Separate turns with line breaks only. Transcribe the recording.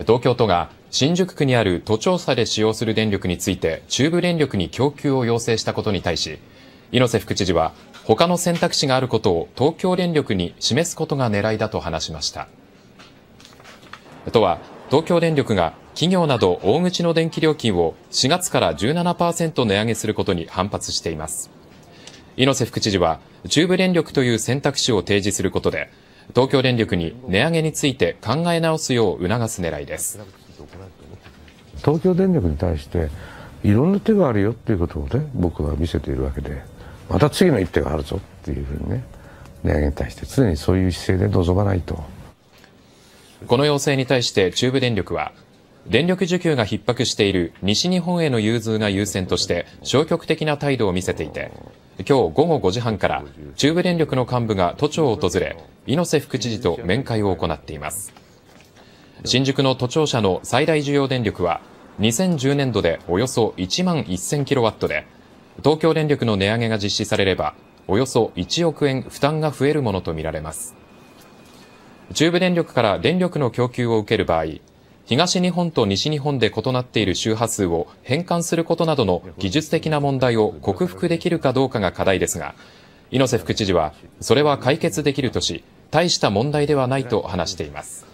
東京都が新宿区にある都庁舎で使用する電力について中部電力に供給を要請したことに対し、猪瀬副知事は他の選択肢があることを東京電力に示すことが狙いだと話しました。都は東京電力が企業など大口の電気料金を4月から17%値上げすることに反発しています。猪瀬副知事は中部電力という選択肢を提示することで東京電力に値上げについて考え直すよう促す狙いで
す東京電力に対していろんな手があるよっていうことをね僕は見せているわけでまた次の一手があるぞっていうふうにね値上げに対して常にそういう姿勢で臨まないと
この要請に対して中部電力は電力需給が逼迫している西日本への融通が優先として消極的な態度を見せていて、今日午後5時半から中部電力の幹部が都庁を訪れ、猪瀬副知事と面会を行っています。新宿の都庁舎の最大需要電力は、2010年度でおよそ1万1000キロワットで、東京電力の値上げが実施されれば、およそ1億円負担が増えるものとみられます。中部電力から電力の供給を受ける場合、東日本と西日本で異なっている周波数を変換することなどの技術的な問題を克服できるかどうかが課題ですが、猪瀬副知事は、それは解決できるとし、大した問題ではないと話しています。